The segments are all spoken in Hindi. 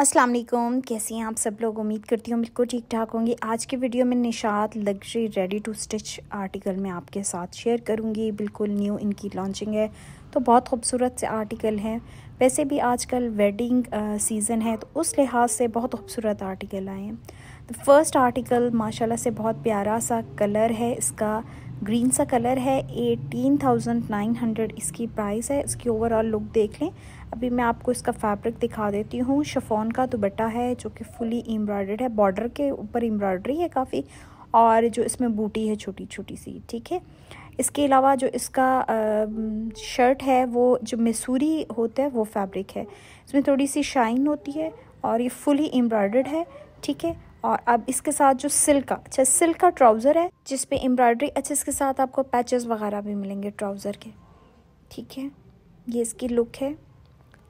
अस्सलाम वालेकुम कैसे हैं आप सब लोग उम्मीद करती हूँ बिल्कुल ठीक ठाक होंगे आज के वीडियो में Nishat luxury ready to stitch article में आपके साथ शेयर करूँगी बिल्कुल न्यू इनकी लॉन्चिंग है तो बहुत खूबसूरत से आर्टिकल हैं वैसे भी आजकल वेडिंग सीज़न है तो उस लिहाज से बहुत खूबसूरत आर्टिकल आए हैं तो फर्स्ट आर्टिकल माशाल्लाह से बहुत प्यारा सा कलर है इसका ग्रीन सा कलर है एटीन थाउजेंड नाइन हंड्रेड इसकी प्राइस है इसकी ओवरऑल लुक देख लें अभी मैं आपको इसका फैब्रिक दिखा देती हूँ शफोन का दुबट्टा है जो कि फुली एम्ब्रॉयडर्ड है बॉर्डर के ऊपर एम्ब्रॉयडरी है काफ़ी और जो इसमें बूटी है छोटी छोटी सी ठीक है इसके अलावा जो इसका शर्ट है वो जो मसूरी होता है वो फैब्रिक है इसमें थोड़ी सी शाइन होती है और ये फुली एम्ब्रॉयडर्ड है ठीक है और अब इसके साथ जो सिल्क का अच्छा सिल्क का ट्राउज़र है जिस पे एम्ब्रॉयडरी अच्छा इसके साथ आपको पैचेस वगैरह भी मिलेंगे ट्राउज़र के ठीक है ये इसकी लुक है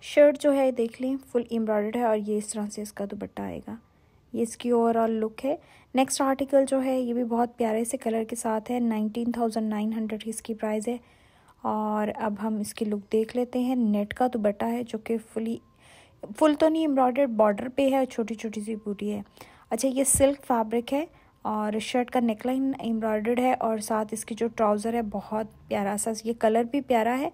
शर्ट जो है देख लें फुल एम्ब्रॉयड है और ये इस तरह से इसका दुपट्टा आएगा ये इसकी ओवरऑल लुक है नेक्स्ट आर्टिकल जो है ये भी बहुत प्यारे से कलर के साथ है नाइनटीन थाउजेंड नाइन हंड्रेड इसकी प्राइस है और अब हम इसकी लुक देख लेते हैं नेट का दुपट्टा है जो कि फुली फुल तो नहीं एम्ब्रॉयडर्ड बॉर्डर पे है छोटी छोटी सी बूटी है अच्छा ये सिल्क फैब्रिक है और शर्ट का नेकलाइन एम्ब्रॉयडर्ड है और साथ इसकी जो ट्राउज़र है बहुत प्यारा सा ये कलर भी प्यारा है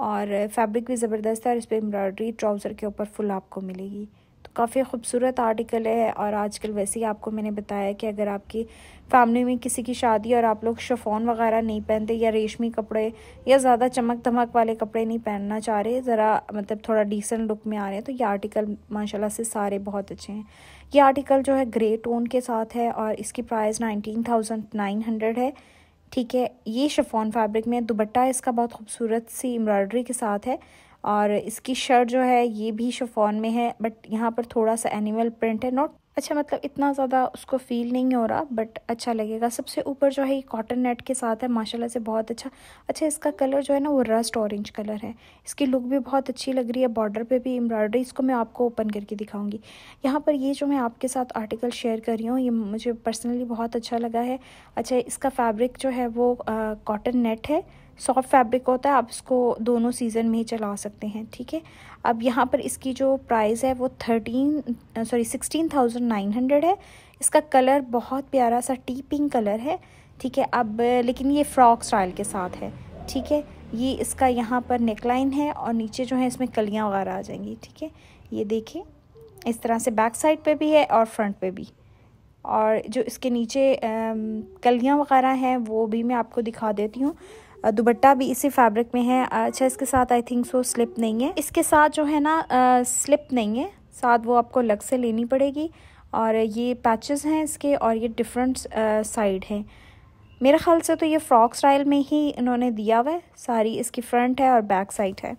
और फैब्रिक भी ज़बरदस्त है और इस पर एम्ब्रॉयडरी ट्राउज़र के ऊपर फुल आपको मिलेगी तो काफ़ी खूबसूरत आर्टिकल है और आजकल वैसे ही आपको मैंने बताया कि अगर आपकी फैमिली में किसी की शादी और आप लोग शफोन वगैरह नहीं पहनते या रेशमी कपड़े या ज़्यादा चमक धमक वाले कपड़े नहीं पहनना चाह रहे ज़रा मतलब थोड़ा डिसेंट लुक में आ रहे हैं तो ये आर्टिकल माशाल्लाह से सारे बहुत अच्छे हैं ये आर्टिकल जो है ग्रे टोन के साथ है और इसकी price nineteen thousand nine hundred है ठीक है ये शिफॉन फैब्रिक में दुबट्टा इसका बहुत खूबसूरत सी एम्ब्रॉयडरी के साथ है और इसकी शर्ट जो है ये भी शिफॉन में है बट यहाँ पर थोड़ा सा एनिमल प्रिंट है नॉट अच्छा मतलब इतना ज़्यादा उसको फील नहीं हो रहा बट अच्छा लगेगा सबसे ऊपर जो है ये कॉटन नेट के साथ है माशाल्लाह से बहुत अच्छा अच्छा इसका कलर जो है ना वो रस्ट ऑरेंज कलर है इसकी लुक भी बहुत अच्छी लग रही है बॉर्डर पे भी एम्ब्रॉयडरी इसको मैं आपको ओपन करके दिखाऊंगी यहाँ पर ये जो मैं आपके साथ आर्टिकल शेयर कर रही हूँ ये मुझे पर्सनली बहुत अच्छा लगा है अच्छा इसका फैब्रिक जो है वो कॉटन नेट है सॉफ्ट फैब्रिक होता है आप इसको दोनों सीज़न में ही चला सकते हैं ठीक है अब यहाँ पर इसकी जो प्राइस है वो thirteen sorry sixteen thousand nine hundred है इसका कलर बहुत प्यारा सा टी पिंक कलर है ठीक है अब लेकिन ये फ्रॉक स्टाइल के साथ है ठीक है ये इसका यहाँ पर नेकलाइन है और नीचे जो है इसमें कलियाँ वगैरह आ जाएंगी ठीक है ये देखिए इस तरह से बैक साइड पर भी है और फ्रंट पर भी और जो इसके नीचे कलियाँ वगैरह हैं वो भी मैं आपको दिखा देती हूँ दुबट्टा भी इसी फैब्रिक में है अच्छा इसके साथ आई थिंक सो स्लिप नहीं है इसके साथ जो है ना स्लिप नहीं है साथ वो आपको अलग से लेनी पड़ेगी और ये पैचेस हैं इसके और ये डिफरेंट साइड हैं मेरे ख्याल से तो ये फ्रॉक स्टाइल में ही इन्होंने दिया हुआ है सारी इसकी फ्रंट है और बैक साइड है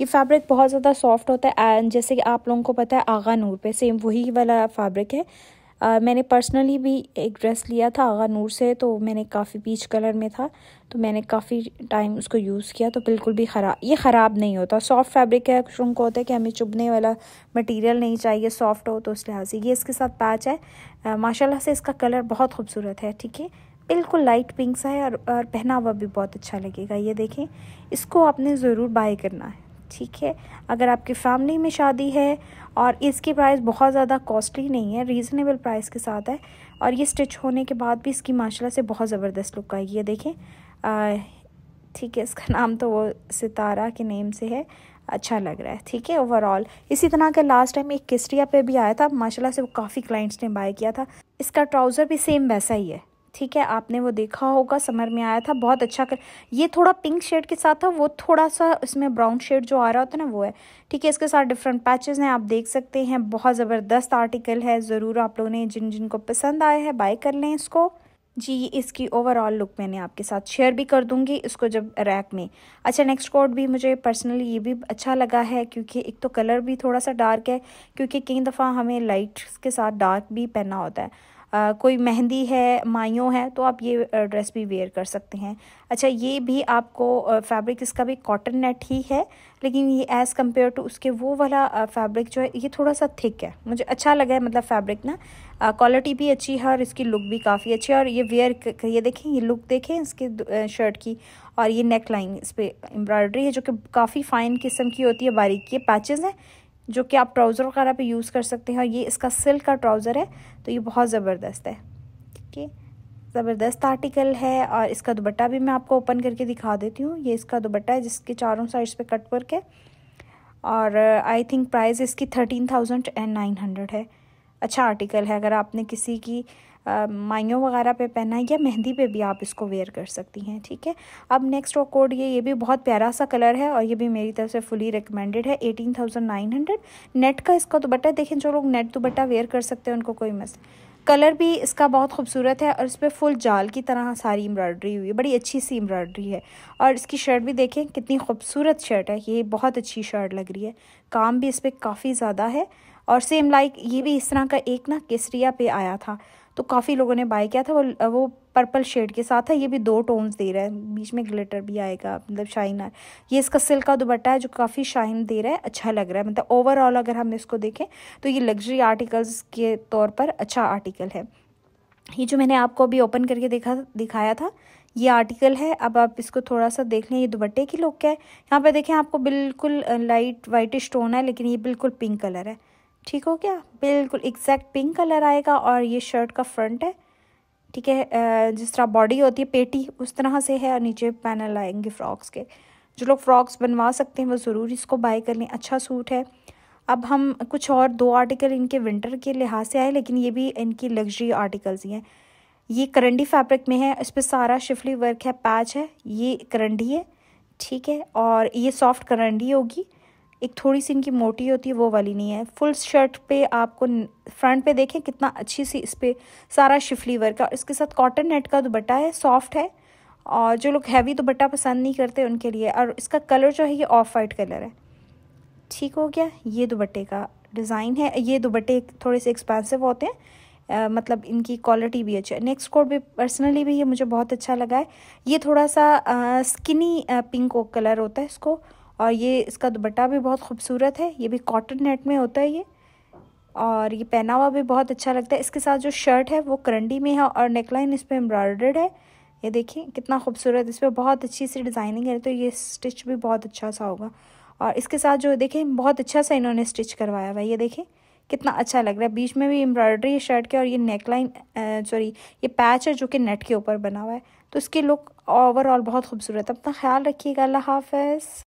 ये फैब्रिक बहुत ज़्यादा सॉफ्ट होता है एंड जैसे कि आप लोगों को पता है आगा नूर पे सेम वही वाला फैब्रिक है आ, मैंने पर्सनली भी एक ड्रेस लिया था आगा नूर से तो मैंने काफ़ी पीच कलर में था तो मैंने काफ़ी टाइम उसको यूज़ किया तो बिल्कुल भी ख़राब ये ख़राब नहीं होता सॉफ्ट फैब्रिक है कुछ उनको होता है कि हमें चुभने वाला मटेरियल नहीं चाहिए सॉफ्ट हो तो उस लिहाज से ये इसके साथ पैच है माशाला से इसका कलर बहुत खूबसूरत है ठीक है बिल्कुल लाइट पिंक सा है और, और हुआ भी बहुत अच्छा लगेगा ये देखें इसको आपने ज़रूर बाय करना है ठीक है अगर आपकी फैमिली में शादी है और इसकी प्राइस बहुत ज़्यादा कॉस्टली नहीं है रीज़नेबल प्राइस के साथ है और ये स्टिच होने के बाद भी इसकी माशाल्लाह से बहुत ज़बरदस्त लुक आई है देखें ठीक है इसका नाम तो वो सितारा के नेम से है अच्छा लग रहा है ठीक है ओवरऑल इसी तरह का लास्ट टाइम एक किस्टिया पे भी आया था माशाल्लाह से वो काफ़ी क्लाइंट्स ने बाय किया था इसका ट्राउज़र भी सेम वैसा ही है ठीक है आपने वो देखा होगा समर में आया था बहुत अच्छा कर ये थोड़ा पिंक शेड के साथ था वो थोड़ा सा इसमें ब्राउन शेड जो आ रहा होता है ना वो है ठीक है इसके साथ डिफरेंट पैचेस हैं आप देख सकते हैं बहुत ज़बरदस्त आर्टिकल है ज़रूर आप लोगों ने जिन जिनको पसंद आया है बाय कर लें इसको जी इसकी ओवरऑल लुक मैंने आपके साथ शेयर भी कर दूंगी इसको जब रैक में अच्छा नेक्स्ट कोड भी मुझे पर्सनली ये भी अच्छा लगा है क्योंकि एक तो कलर भी थोड़ा सा डार्क है क्योंकि कई दफ़ा हमें लाइट्स के साथ डार्क भी पहना होता है कोई मेहंदी है माइयों है तो आप ये ड्रेस भी वेयर कर सकते हैं अच्छा ये भी आपको फैब्रिक इसका भी कॉटन नेट ही है लेकिन ये एज़ कम्पेयर टू उसके वो वाला फैब्रिक जो है ये थोड़ा सा थिक है मुझे अच्छा लगा है मतलब फैब्रिक ना क्वालिटी भी अच्छी है और इसकी लुक भी काफ़ी अच्छी है और ये वेयर ये देखें ये लुक देखें इसके शर्ट की और ये नेक लाइन इस पर एम्ब्रॉयडरी है जो कि काफ़ी फ़ाइन किस्म की होती है बारीक ये पैचेज़ हैं जो कि आप ट्राउज़र वगैरह पे यूज़ कर सकते हैं और ये इसका सिल्क का ट्राउज़र है तो ये बहुत ज़बरदस्त है ठीक है ज़बरदस्त आर्टिकल है और इसका दुबट्टा भी मैं आपको ओपन करके दिखा देती हूँ ये इसका दुबट्टा है जिसके चारों साइड्स पे कट वर्क है और आई थिंक प्राइस इसकी thirteen thousand and nine hundred है अच्छा आर्टिकल है अगर आपने किसी की माइयों वगैरह पे पहना है या मेहंदी पे भी आप इसको वेयर कर सकती हैं ठीक है अब नेक्स्ट वो कोड ये ये भी बहुत प्यारा सा कलर है और ये भी मेरी तरफ से फुली रिकमेंडेड है eighteen thousand nine hundred net का इसका दुपट्टा देखें जो लोग नेट दुपट्टा वेयर कर सकते हैं उनको कोई मस कलर भी इसका बहुत खूबसूरत है और इस पर फुल जाल की तरह सारी एम्ब्रॉयडरी हुई है बड़ी अच्छी सी एम्ब्रॉयडरी है और इसकी शर्ट भी देखें कितनी खूबसूरत शर्ट है ये बहुत अच्छी शर्ट लग रही है काम भी इस पर काफ़ी ज़्यादा है और सेम लाइक ये भी इस तरह का एक ना केसरिया पे आया था तो काफ़ी लोगों ने बाय किया था वो वो पर्पल शेड के साथ है ये भी दो टोन्स दे रहा है बीच में ग्लिटर भी आएगा मतलब शाइन शाइनर ये इसका सिल्क का दुपट्टा है जो काफ़ी शाइन दे रहा है अच्छा लग रहा है मतलब ओवरऑल अगर हम इसको देखें तो ये लग्जरी आर्टिकल्स के तौर पर अच्छा आर्टिकल है ये जो मैंने आपको अभी ओपन करके देखा दिखाया था ये आर्टिकल है अब आप इसको थोड़ा सा देख लें ये दुपट्टे की लुक है यहाँ पर देखें आपको बिल्कुल लाइट वाइटिश टोन है लेकिन ये बिल्कुल पिंक कलर है ठीक हो गया बिल्कुल एग्जैक्ट पिंक कलर आएगा और ये शर्ट का फ्रंट है ठीक है जिस तरह बॉडी होती है पेटी उस तरह से है और नीचे पैनल आएंगे फ्रॉक्स के जो लोग फ्रॉक्स बनवा सकते हैं वो ज़रूर इसको बाय कर लें अच्छा सूट है अब हम कुछ और दो आर्टिकल इनके विंटर के लिहाज से आए लेकिन ये भी इनकी लग्जरी आर्टिकल्स ही हैं ये करंडी फैब्रिक में है इस पर सारा शिफली वर्क है पैच है ये करंडी है ठीक है और ये सॉफ्ट करंडी होगी एक थोड़ी सी इनकी मोटी होती है वो वाली नहीं है फुल शर्ट पे आपको फ्रंट पे देखें कितना अच्छी सी इस पर सारा शिफली वर्क है और इसके साथ कॉटन नेट का दुबट्टा है सॉफ्ट है और जो लोग हैवी दुबट्टा पसंद नहीं करते उनके लिए और इसका कलर जो है ये ऑफ वाइट कलर है ठीक हो गया ये दुबट्टे का डिज़ाइन है ये दुबट्टे थोड़े से एक्सपेंसिव होते हैं आ, मतलब इनकी क्वालिटी भी अच्छी है नेक्स्ट कोड भी पर्सनली भी ये मुझे बहुत अच्छा लगा है ये थोड़ा सा स्किनी पिंक कलर होता है इसको और ये इसका दुपट्टा भी बहुत खूबसूरत है ये भी कॉटन नेट में होता है ये और ये पहनावा भी बहुत अच्छा लगता है इसके साथ जो शर्ट है वो करंडी में है और नेकलाइन इस पर एम्ब्रॉयडर्ड है ये देखिए कितना खूबसूरत इस पर बहुत अच्छी सी डिज़ाइनिंग है तो ये स्टिच भी बहुत अच्छा सा होगा और इसके साथ जो देखें बहुत अच्छा सा इन्होंने स्टिच करवाया हुआ है ये देखें कितना अच्छा लग रहा है बीच में भी एम्ब्रॉयडरी शर्ट के और ये नेकलाइन सॉरी ये पैच है जो कि नेट के ऊपर बना हुआ है तो इसके लुक ओवरऑल बहुत खूबसूरत है अपना ख्याल रखिएगा अल्लाह हाफ